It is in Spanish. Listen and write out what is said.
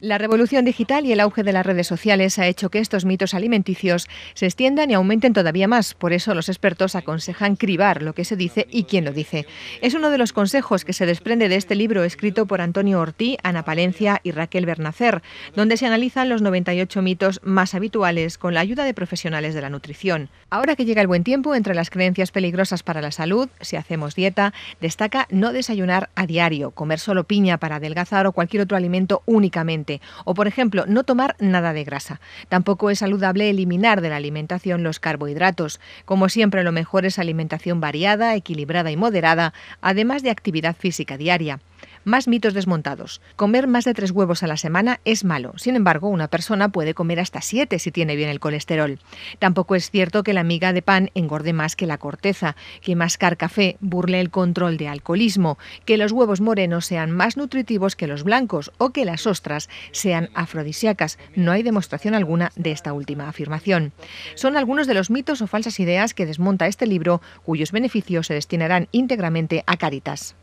La revolución digital y el auge de las redes sociales ha hecho que estos mitos alimenticios se extiendan y aumenten todavía más. Por eso los expertos aconsejan cribar lo que se dice y quién lo dice. Es uno de los consejos que se desprende de este libro escrito por Antonio Ortí, Ana Palencia y Raquel Bernacer, donde se analizan los 98 mitos más habituales con la ayuda de profesionales de la nutrición. Ahora que llega el buen tiempo, entre las creencias peligrosas para la salud, si hacemos dieta, destaca no desayunar a diario, comer solo piña para adelgazar o cualquier otro alimento únicamente o, por ejemplo, no tomar nada de grasa. Tampoco es saludable eliminar de la alimentación los carbohidratos. Como siempre, lo mejor es alimentación variada, equilibrada y moderada, además de actividad física diaria. Más mitos desmontados. Comer más de tres huevos a la semana es malo. Sin embargo, una persona puede comer hasta siete si tiene bien el colesterol. Tampoco es cierto que la miga de pan engorde más que la corteza, que mascar café burle el control de alcoholismo, que los huevos morenos sean más nutritivos que los blancos o que las ostras sean afrodisíacas. No hay demostración alguna de esta última afirmación. Son algunos de los mitos o falsas ideas que desmonta este libro, cuyos beneficios se destinarán íntegramente a Caritas.